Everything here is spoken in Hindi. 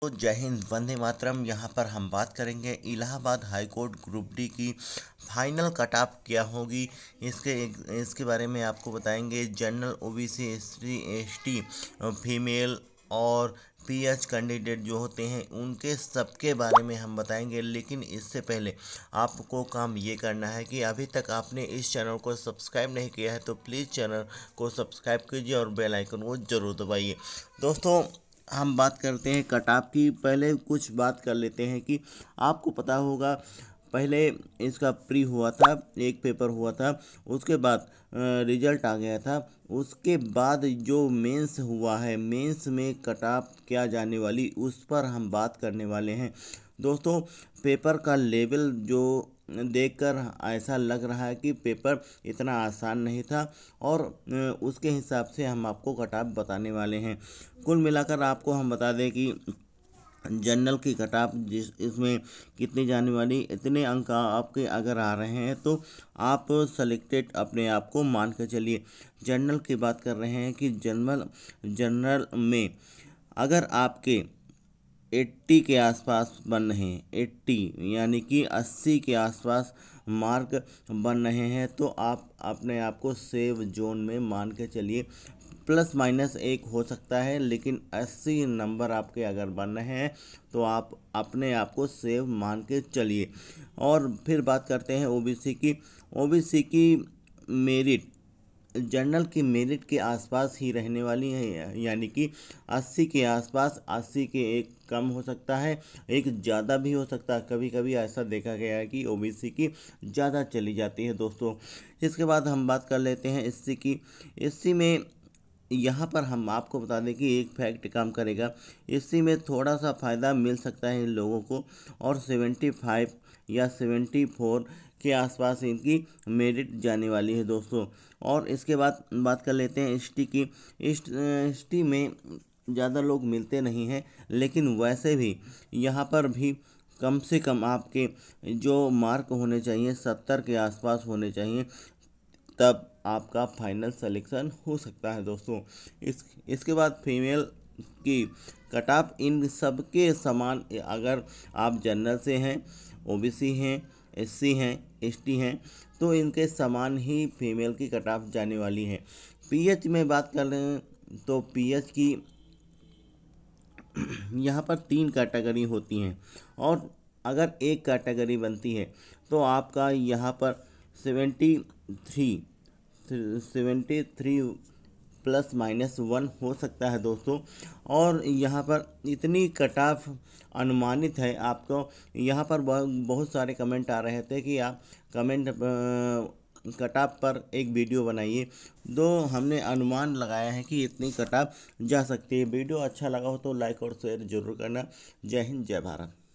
तो जय हिंद वंदे मातरम यहाँ पर हम बात करेंगे Allahabad high court group D की फाइनल कट ऑफ क्या होगी इसके इसके बारे में आपको बताएंगे general OBC S ST female और पीएच कैंडिडेट जो होते हैं उनके सबके बारे में हम बताएंगे लेकिन इससे पहले आपको काम ये करना है कि अभी तक आपने इस चैनल को सब्सक्राइब नहीं किया है तो प्लीज़ चैनल को सब्सक्राइब कीजिए और बेल आइकन को ज़रूर दबाइए दोस्तों हम बात करते हैं कटाप की पहले कुछ बात कर लेते हैं कि आपको पता होगा पहले इसका प्री हुआ था एक पेपर हुआ था उसके बाद रिजल्ट आ गया था उसके बाद जो मेंस हुआ है मेंस में कटाप क्या जाने वाली उस पर हम बात करने वाले हैं दोस्तों पेपर का लेवल जो देखकर ऐसा लग रहा है कि पेपर इतना आसान नहीं था और उसके हिसाब से हम आपको कटाप बताने वाले हैं कुल मिलाकर आपको हम बता दें कि जनरल की कटाप जिस इसमें कितनी जाने वाली इतने अंक आपके अगर आ रहे हैं तो आप सेलेक्टेड अपने आप को मान कर चलिए जनरल की बात कर रहे हैं कि जनरल जनरल में अगर आपके एट्टी के आसपास बन रहे हैं एट्टी यानी कि अस्सी के आसपास मार्क बन रहे हैं तो आप अपने आप को सेव जोन में मान के चलिए प्लस माइनस एक हो सकता है लेकिन अस्सी नंबर आपके अगर बन रहे हैं तो आप अपने आप को सेव मान के चलिए और फिर बात करते हैं ओबीसी की ओबीसी की मेरिट जनरल की मेरिट के आसपास ही रहने वाली है यानी कि 80 के आसपास 80 के एक कम हो सकता है एक ज़्यादा भी हो सकता है कभी कभी ऐसा देखा गया है कि ओबीसी की ज़्यादा चली जाती है दोस्तों इसके बाद हम बात कर लेते हैं एस की एस में यहाँ पर हम आपको बता दें कि एक फैक्ट काम करेगा इसी में थोड़ा सा फ़ायदा मिल सकता है इन लोगों को और सेवेंटी फाइव या सेवेंटी फोर के आसपास इनकी मेरिट जाने वाली है दोस्तों और इसके बाद बात कर लेते हैं एस की एस में ज़्यादा लोग मिलते नहीं हैं लेकिन वैसे भी यहाँ पर भी कम से कम आपके जो मार्क होने चाहिए सत्तर के आसपास होने चाहिए तब आपका फाइनल सिलेक्शन हो सकता है दोस्तों इस इसके बाद फीमेल की कट ऑफ इन सब के समान अगर आप जनरल से हैं ओबीसी हैं एससी हैं एसटी हैं तो इनके समान ही फीमेल की कट ऑफ जाने वाली है पीएच में बात कर रहे हैं तो पीएच की यहाँ पर तीन कैटेगरी होती हैं और अगर एक कैटेगरी बनती है तो आपका यहाँ पर seventy three seventy three plus minus one हो सकता है दोस्तों और यहाँ पर इतनी कट ऑफ अनुमानित है आपको यहाँ पर बहुत सारे कमेंट आ रहे थे कि आप कमेंट कट ऑफ पर एक वीडियो बनाइए दो हमने अनुमान लगाया है कि इतनी कट ऑफ जा सकती है वीडियो अच्छा लगा हो तो लाइक और शेयर जरूर करना जय हिंद जय भारत